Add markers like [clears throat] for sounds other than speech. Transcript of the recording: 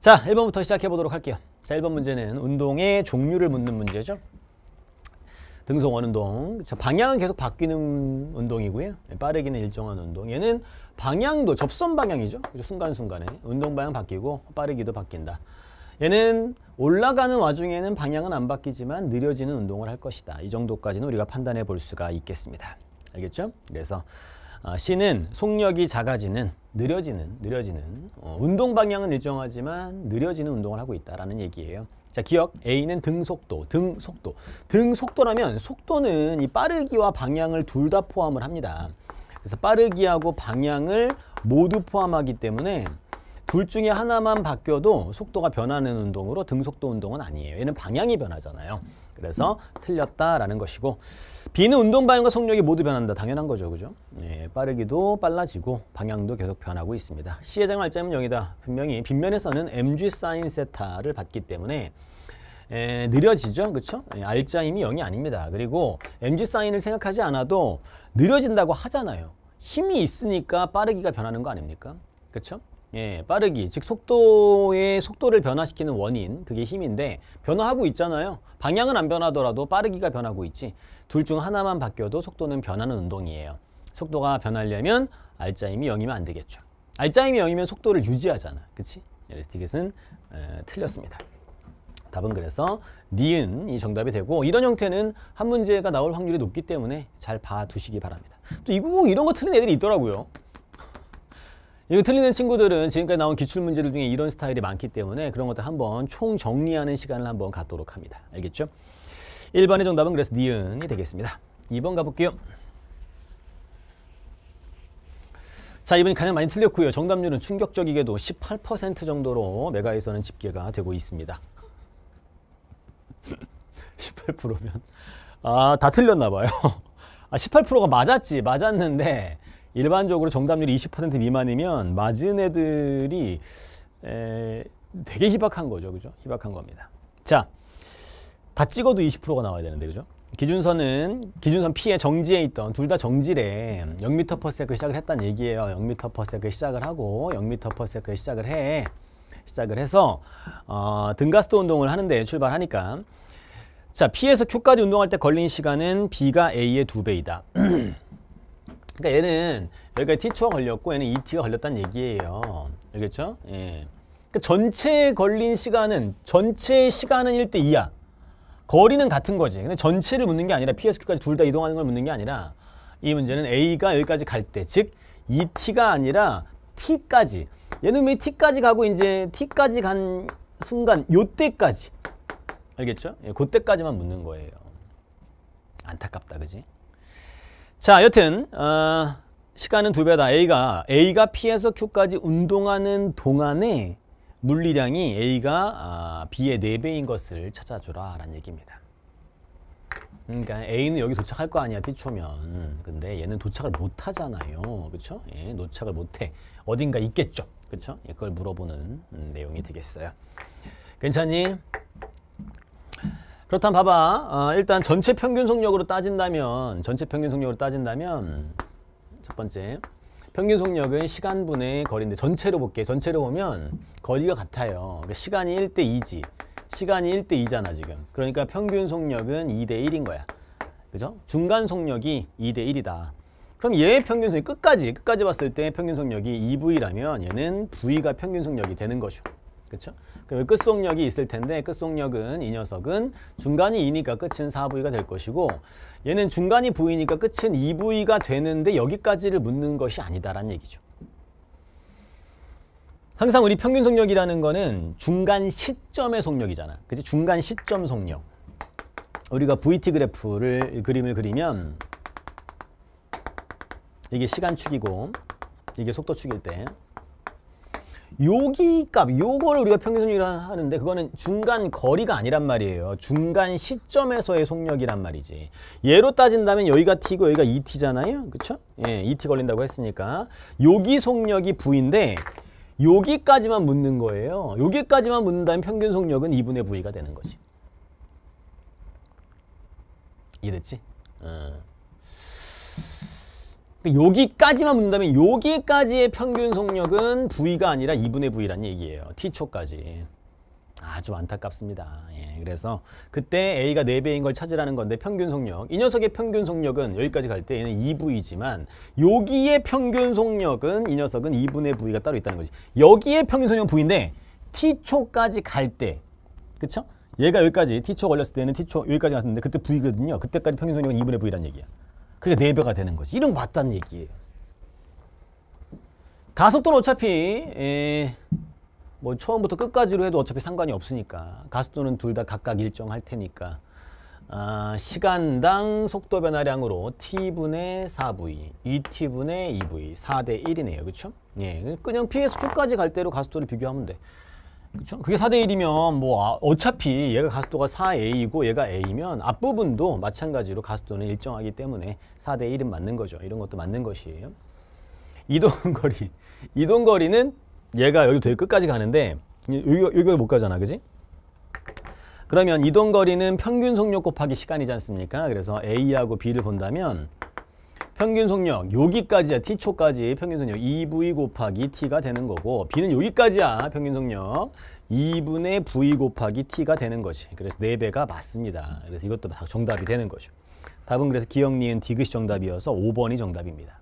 자, 1번부터 시작해 보도록 할게요. 자, 1번 문제는 운동의 종류를 묻는 문제죠. 등속 원운동. 방향은 계속 바뀌는 운동이고요. 네, 빠르기는 일정한 운동. 얘는 방향도 접선 방향이죠. 순간순간에. 운동 방향 바뀌고 빠르기도 바뀐다. 얘는 올라가는 와중에는 방향은 안 바뀌지만 느려지는 운동을 할 것이다. 이 정도까지는 우리가 판단해 볼 수가 있겠습니다. 알겠죠? 그래서 아, C는 속력이 작아지는 느려지는 느려지는 어, 운동 방향은 일정하지만 느려지는 운동을 하고 있다라는 얘기예요. 자 기억 A는 등속도, 등속도. 등속도라면 속도는 이 빠르기와 방향을 둘 다 포함을 합니다. 그래서 빠르기하고 방향을 모두 포함하기 때문에 둘 중에 하나만 바뀌어도 속도가 변하는 운동으로 등속도 운동은 아니에요. 얘는 방향이 변하잖아요. 그래서 틀렸다라는 것이고 B는 운동 방향과 속력이 모두 변한다. 당연한 거죠. 그죠? 예, 빠르기도 빨라지고 방향도 계속 변하고 있습니다. C의 장활점은 여기다. 분명히 빗면에서는 MG 사인 세타를 받기 때문에 에, 예, 느려지죠. 그렇죠? 예, 알짜 힘이 0이 아닙니다. 그리고 MG 사인을 생각하지 않아도 느려진다고 하잖아요. 힘이 있으니까 빠르기가 변하는 거 아닙니까? 그렇죠? 예, 빠르기, 즉 속도의 속도를 변화시키는 원인, 그게 힘인데 변화하고 있잖아요. 방향은 안 변하더라도 빠르기가 변하고 있지. 둘 중 하나만 바뀌어도 속도는 변하는 운동이에요. 속도가 변하려면 알짜임이 0이면 안 되겠죠. 알짜임이 0이면 속도를 유지하잖아. 그치? 에스티겟은 틀렸습니다. 답은 그래서 니은이 정답이 되고 이런 형태는 한 문제가 나올 확률이 높기 때문에 잘 봐두시기 바랍니다. 또 이거 뭐 이런 거 틀린 애들이 있더라고요. 이거 틀리는 친구들은 지금까지 나온 기출문제들 중에 이런 스타일이 많기 때문에 그런 것들 한번 총정리하는 시간을 한번 갖도록 합니다. 알겠죠? 1번의 정답은 그래서 니은이 되겠습니다. 2번 가볼게요. 자, 이번이 가장 많이 틀렸고요. 정답률은 충격적이게도 18% 정도로 메가에서는 집계가 되고 있습니다. 18%면 [laughs] 아, 다 틀렸나 봐요. [laughs] 아, 18%가 맞았지. 맞았는데 일반적으로 정답률이 20% 미만이면 맞은 애들이 에, 되게 희박한 거죠. 그죠? 희박한 겁니다. 자, 다 찍어도 20%가 나와야 되는데, 그죠? 기준선은 기준선 P의 정지에 있던 둘 다 정지래 0m/s에 시작을 했다는 얘기예요. 0m/s에 시작을 하고 0m/s에 시작을 해. 시작을 해서 어, 등가스도 운동을 하는데 출발하니까 자 P에서 Q까지 운동할 때 걸린 시간은 B가 A의 두배이다 [clears throat] 그러니까 얘는 여기까지 T2가 걸렸고 얘는 ET가 걸렸다는 얘기예요. 알겠죠? 예. 그러니까 전체 걸린 시간은 전체 시간은 1대 2야. 거리는 같은 거지. 근데 전체를 묻는 게 아니라 PSQ까지 둘 다 이동하는 걸 묻는 게 아니라 이 문제는 A가 여기까지 갈 때, 즉 ET가 아니라 T까지. 얘는 왜 T까지 가고 이제 T까지 간 순간 요때까지. 알겠죠? 예, 그때까지만 묻는 거예요. 안타깝다, 그지? 자 여튼 어, 시간은 두 배다 A가 A가 P에서 Q까지 운동하는 동안에 물리량이 A가 아, B의 4배인 것을 찾아주라 라는 얘기입니다 그러니까 A는 여기 도착할 거 아니야 뛰초면 근데 얘는 도착을 못 하잖아요 그쵸? 예, 도착을 못해 어딘가 있겠죠 그쵸? 예, 그걸 물어보는 음, 내용이 되겠어요 괜찮니? 그렇다면 봐봐. 어, 일단 전체 평균 속력으로 따진다면 전체 평균 속력으로 따진다면 첫 번째 평균 속력은 시간분의 거리인데 전체로 볼게. 전체로 보면 거리가 같아요. 그러니까 시간이 1대 2지. 시간이 1대 2잖아 지금. 그러니까 평균 속력은 2대 1인 거야. 그죠? 중간 속력이 2대 1이다. 그럼 얘의 평균 속력 끝까지 끝까지 봤을 때 평균 속력이 2V라면 얘는 V가 평균 속력이 되는 거죠. 그렇그러 끝속력이 있을 텐데 끝속력은 이 녀석은 중간이 이니까 끝은 4V가 될 것이고 얘는 중간이 V니까 끝은 2V가 되는데 여기까지를 묻는 것이 아니다라는 얘기죠. 항상 우리 평균 속력이라는 거는 중간 시점의 속력이잖아. 그치? 중간 시점 속력. 우리가 VT 그래프를 그림을 그리면 이게 시간축이고 이게 속도축일 때 요기 값, 요거를 우리가 평균속력이라 하는데 그거는 중간 거리가 아니란 말이에요. 중간 시점에서의 속력이란 말이지. 예로 따진다면 여기가 t고 여기가 2t잖아요. E 그쵸? 예, 2t e 걸린다고 했으니까. 여기 속력이 v인데 여기까지만 묻는 거예요. 여기까지만 묻는다면 평균 속력은 2분의 v가 되는 거지. 이해됐지? 어. 그러니까 여기까지만 묻는다면 여기까지의 평균 속력은 V가 아니라 2분의 V란 얘기예요. T초까지. 아주 안타깝습니다. 예, 그래서 그때 A가 4배인 걸 찾으라는 건데 평균 속력. 이 녀석의 평균 속력은 여기까지 갈 때 얘는 2V지만 여기의 평균 속력은 이 녀석은 2분의 V가 따로 있다는 거지. 여기의 평균 속력은 V인데 T초까지 갈 때. 그쵸? 얘가 여기까지 T초 걸렸을 때는 T초 여기까지 갔는데 그때 V거든요. 그때까지 평균 속력은 2분의 V란 얘기야. 그게 네 배가 되는 거지. 이런 거 맞다는 얘기예요. 가속도는 어차피 예, 뭐 처음부터 끝까지로 해도 어차피 상관이 없으니까 가속도는 둘 다 각각 일정할 테니까 아, 시간당 속도 변화량으로 t분의 4v, 2t분의 2v, 4대 1이네요. 그렇죠? 예, 그냥 p에서 q까지 갈 때로 가속도를 비교하면 돼. 그쵸? 그게 4대 1이면 뭐 아, 어차피 얘가 가속도가 4A이고 얘가 A면 앞부분도 마찬가지로 가속도는 일정하기 때문에 4대 1은 맞는 거죠. 이런 것도 맞는 것이에요. 이동거리. [laughs] 이동거리는 얘가 여기 되게 끝까지 가는데 여기, 여기못 가잖아. 그지? 그러면 이동거리는 평균 속력 곱하기 시간이지 않습니까? 그래서 A하고 B를 본다면 평균 속력 여기까지야 t초까지 평균 속력 2v 곱하기 t가 되는 거고 b는 여기까지야 평균 속력 2분의 v 곱하기 t가 되는 거지 그래서 4배가 맞습니다 그래서 이것도 정답이 되는 거죠 답은 그래서 기억 니은 디귿 이 정답이어서 5번이 정답입니다